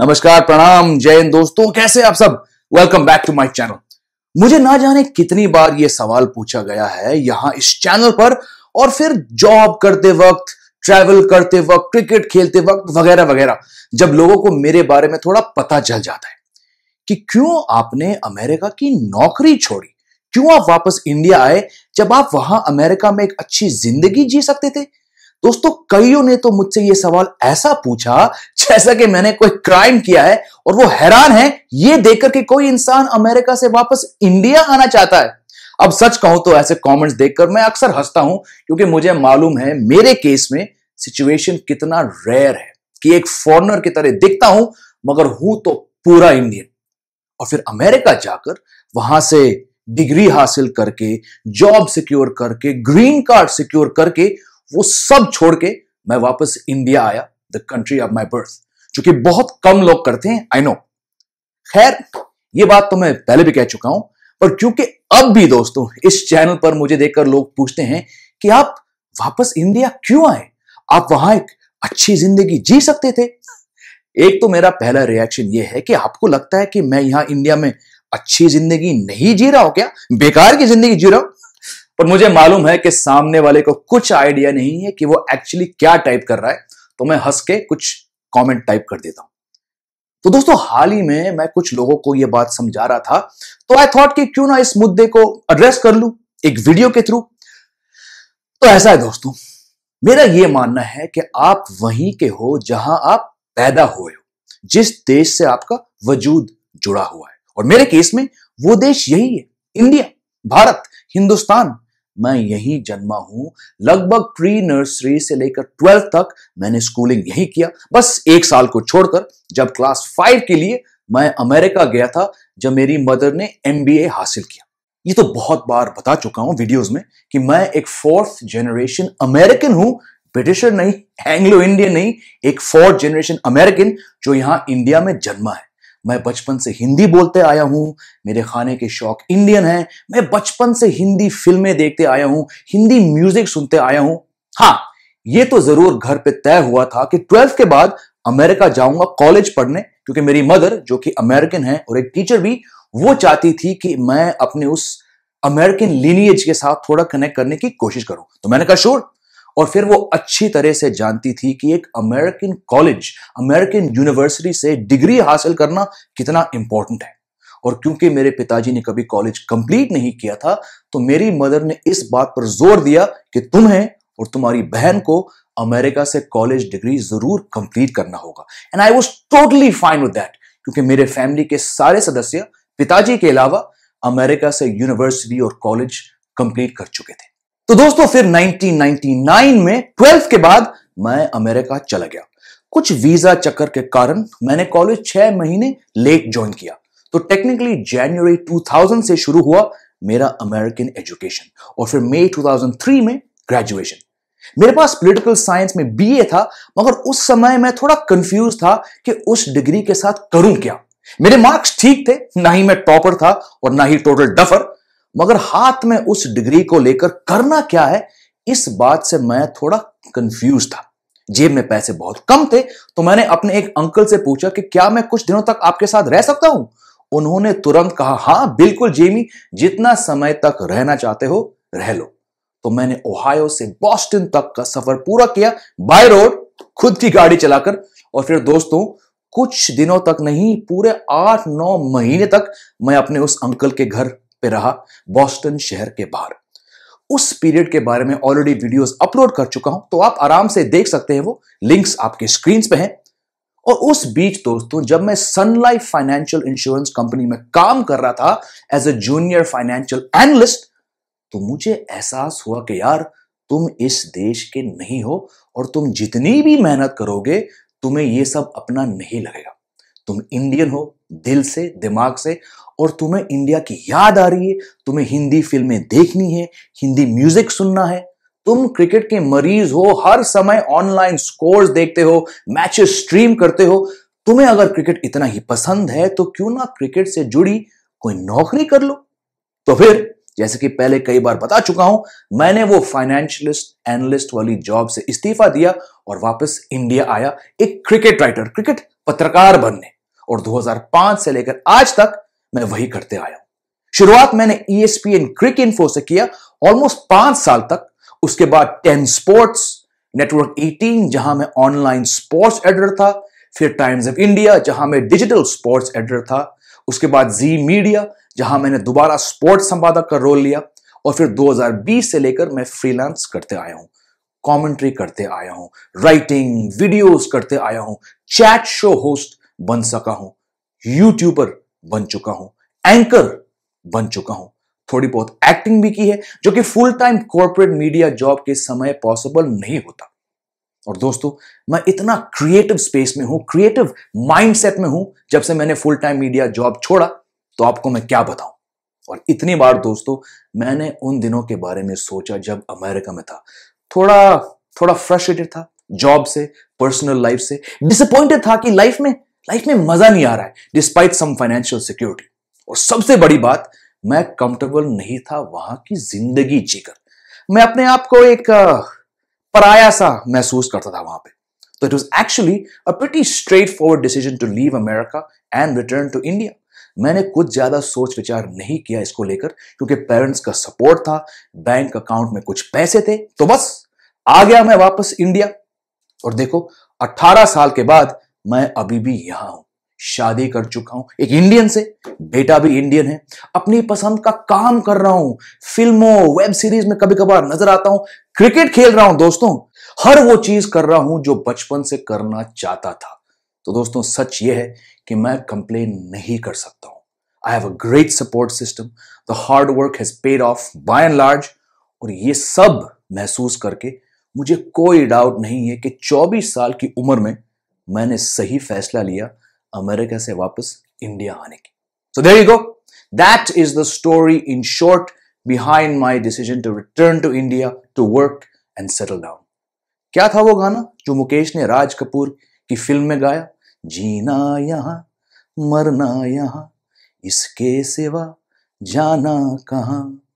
नमस्कार प्रणाम जैन दोस्तों कैसे आप सब welcome back to my channel मुझे ना जाने कितनी बार ये सवाल पूछा गया है यहां इस चैनल पर और फिर जॉब करते वक्त ट्रैवल करते वक्त क्रिकेट खेलते वक्त वगैरह वगैरह जब लोगों को मेरे बारे में थोड़ा पता चल जाता है कि क्यों आपने अमेरिका की नौकरी छोड़ी क्यों आप वापस इंडिया आए जब आप वहां अमेरिका में एक अच्छी जिंदगी जी सकते थे दोस्तों कईयों ने तो मुझसे यह सवाल ऐसा पूछा जैसा कि मैंने कोई क्राइम किया है और वो हैरान है ये देखकर कि कोई इंसान अमेरिका से वापस इंडिया आना चाहता है अब सच कहूं तो ऐसे कमेंट्स देखकर मैं अक्सर हंसता हूं क्योंकि मुझे मालूम है मेरे केस में सिचुएशन कितना रेयर है कि एक फॉरनर की तरह दिखता हूं मगर हूं तो पूरा इंडियन और फिर अमेरिका जाकर वहां से डिग्री हासिल करके जॉब सिक्योर करके ग्रीन कार्ड सिक्योर करके वो सब छोड़ के मैं वापस इंडिया आया the country of my birth जो कि बहुत कम लोग करते हैं आई नो खैर ये बात तो मैं पहले भी कह चुका हूं पर क्योंकि अब भी दोस्तों इस चैनल पर मुझे देखकर लोग पूछते हैं कि आप वापस इंडिया क्यों आए आप वहां एक अच्छी जिंदगी जी सकते थे एक तो मेरा पहला रिएक्शन यह है कि आपको लगता है कि मैं यहां इंडिया में अच्छी जिंदगी नहीं जी रहा हूं क्या बेकार की जिंदगी जी रहा हूं पर मुझे मालूम है कि सामने वाले को कुछ आइडिया नहीं है कि वो एक्चुअली क्या टाइप कर रहा है तो मैं हंस के कुछ कमेंट टाइप कर देता हूं तो दोस्तों हाल ही में मैं कुछ लोगों को यह बात समझा रहा था तो आई थॉट कि क्यों ना इस मुद्दे को एड्रेस कर लू एक वीडियो के थ्रू तो ऐसा है दोस्तों मेरा यह मानना है कि आप वहीं के हो जहां आप पैदा हुए हो जिस देश से आपका वजूद जुड़ा हुआ है और मेरे केस में वो देश यही है इंडिया भारत हिंदुस्तान मैं यही जन्मा हूं लगभग प्री नर्सरी से लेकर ट्वेल्थ तक मैंने स्कूलिंग यही किया बस एक साल को छोड़कर जब क्लास फाइव के लिए मैं अमेरिका गया था जब मेरी मदर ने एम हासिल किया ये तो बहुत बार बता चुका हूं वीडियोस में कि मैं एक फोर्थ जनरेशन अमेरिकन हूं ब्रिटिशर नहीं एंग्लो इंडियन नहीं एक फोर्थ जनरेशन अमेरिकन जो यहां इंडिया में जन्मा है मैं बचपन से हिंदी बोलते आया हूं मेरे खाने के शौक इंडियन हैं मैं बचपन से हिंदी फिल्में देखते आया हूं हिंदी म्यूजिक सुनते आया हूं हाँ ये तो जरूर घर पे तय हुआ था कि ट्वेल्थ के बाद अमेरिका जाऊंगा कॉलेज पढ़ने क्योंकि मेरी मदर जो कि अमेरिकन है और एक टीचर भी वो चाहती थी कि मैं अपने उस अमेरिकन लीनियज के साथ थोड़ा कनेक्ट करने की कोशिश करूं तो मैंने कहा श्योर और फिर वो अच्छी तरह से जानती थी कि एक अमेरिकन कॉलेज अमेरिकन यूनिवर्सिटी से डिग्री हासिल करना कितना इंपॉर्टेंट है और क्योंकि मेरे पिताजी ने कभी कॉलेज कंप्लीट नहीं किया था तो मेरी मदर ने इस बात पर जोर दिया कि तुम्हें और तुम्हारी बहन को अमेरिका से कॉलेज डिग्री जरूर कंप्लीट करना होगा and I was totally fine with that क्योंकि मेरे फैमिली के सारे सदस्य पिताजी के अलावा अमेरिका से यूनिवर्सिटी और कॉलेज कंप्लीट कर चुके थे तो दोस्तों फिर 1999 में ट्वेल्थ के बाद मैं अमेरिका चला गया कुछ वीजा चक्कर के कारण मैंने कॉलेज छह महीने लेट ज्वाइन किया तो टेक्निकली जनवरी 2000 से शुरू हुआ मेरा अमेरिकन एजुकेशन और फिर मई 2003 में ग्रेजुएशन मेरे पास पॉलिटिकल साइंस में बीए था मगर उस समय मैं थोड़ा कंफ्यूज था कि उस डिग्री के साथ करूं क्या मेरे मार्क्स ठीक थे ना ही मैं टॉपर था और ना ही टोटल डफर मगर हाथ में उस डिग्री को लेकर करना क्या है इस बात से मैं थोड़ा कंफ्यूज था जेब में पैसे बहुत कम थे तो मैंने अपने एक अंकल से पूछा कि क्या मैं कुछ दिनों तक आपके साथ रह सकता हूं उन्होंने तुरंत कहा हां बिल्कुल जेमी जितना समय तक रहना चाहते हो रह लो तो मैंने ओहायो से बॉस्टन तक का सफर पूरा किया बाय रोड खुद की गाड़ी चलाकर और फिर दोस्तों कुछ दिनों तक नहीं पूरे आठ नौ महीने तक मैं अपने उस अंकल के घर पे रहा बॉस्टन शहर के बाहर उस पीरियड के बारे में ऑलरेडी वीडियोस अपलोड कर चुका हूं तो आप आराम से देख सकते हैं वो लिंक्स आपके स्क्रीन पे हैं और उस बीच दोस्तों जब मैं सनलाइफ फाइनेंशियल इंश्योरेंस कंपनी में काम कर रहा था as a junior financial analyst तो मुझे एहसास हुआ कि यार तुम इस देश के नहीं हो और तुम जितनी भी मेहनत करोगे तुम्हें यह सब अपना नहीं लगेगा तुम इंडियन हो दिल से दिमाग से और तुम्हें इंडिया की याद आ रही है तुम्हें हिंदी फिल्में देखनी है हिंदी म्यूजिक सुनना है तुम क्रिकेट के मरीज हो हर समय ऑनलाइन स्कोर्स देखते हो मैचेस स्ट्रीम करते हो तुम्हें अगर क्रिकेट इतना ही पसंद है तो क्यों ना क्रिकेट से जुड़ी कोई नौकरी कर लो तो फिर जैसे कि पहले कई बार बता चुका हूं मैंने वो फाइनेंशियलिस्ट एनालिस्ट वाली जॉब से इस्तीफा दिया और वापस इंडिया आया एक क्रिकेट राइटर क्रिकेट पत्रकार बनने और 2005 से लेकर आज तक मैं वही करते आया हूं शुरुआत मैंने ESPN क्रिक इन्फो से किया ऑलमोस्ट पांच साल तक उसके बाद टेन स्पोर्ट्स नेटवर्क 18 जहां मैं ऑनलाइन स्पोर्ट्स एडिटर था फिर टाइम्स ऑफ इंडिया जहां मैं डिजिटल स्पोर्ट्स एडिटर था उसके बाद जी मीडिया जहां मैंने दोबारा स्पोर्ट्स संपादक का रोल लिया और फिर 2020 से लेकर मैं फ्रीलांस करते आया हूं कमेंट्री करते आया हूं राइटिंग वीडियोस करते आया हूं चैट शो होस्ट बन सका हूं यूट्यूबर बन चुका हूं एंकर बन चुका हूं थोड़ी बहुत एक्टिंग भी की है जो कि full time corporate media job के समय पॉसिबल नहीं होता और दोस्तों मैं इतना क्रिएटिव स्पेस में हूं क्रिएटिव माइंडसेट में हूं जब से मैंने फुल टाइम मीडिया जॉब छोड़ा तो आपको मैं क्या बताऊं और इतनी बार दोस्तों मैंने उन दिनों के बारे में सोचा जब अमेरिका में था थोड़ा थोड़ा फ्रस्ट्रेटेड था जॉब से पर्सनल लाइफ से डिसअपॉइंटेड था कि लाइफ में लाइफ में मजा नहीं आ रहा है डिस्पाइट सम फाइनेंशियल सिक्योरिटी और सबसे बड़ी बात मैं कंफर्टेबल नहीं था वहां की जिंदगी जीकर मैं अपने आप को एक पराया सा महसूस करता था वहां पे तो it was actually a pretty straightforward decision to leave America and return to India मैंने कुछ ज्यादा सोच विचार नहीं किया इसको लेकर क्योंकि पेरेंट्स का सपोर्ट था बैंक अकाउंट में कुछ पैसे थे तो बस आ गया मैं वापस इंडिया और देखो 18 साल के बाद मैं अभी भी यहां हूं शादी कर चुका हूं एक इंडियन से बेटा भी इंडियन है अपनी पसंद का काम कर रहा हूं फिल्मों वेब सीरीज में कभी कभार नजर आता हूं क्रिकेट खेल रहा हूं दोस्तों हर वो चीज कर रहा हूं जो बचपन से करना चाहता था तो दोस्तों सच ये है कि मैं कंप्लेन नहीं कर सकता हूं I have a great support system the hard work has paid off by and large और ये सब महसूस करके मुझे कोई डाउट नहीं है कि 24 साल की उम्र में मैंने सही फैसला लिया अमेरिका से वापस इंडिया आने की so there you go that is the story in short behind my decision to return to India to work and settle down क्या था वो गाना जो मुकेश ने राज कपूर की फिल्म में गाया जीना यहां मरना यहां इसके सिवा जाना कहां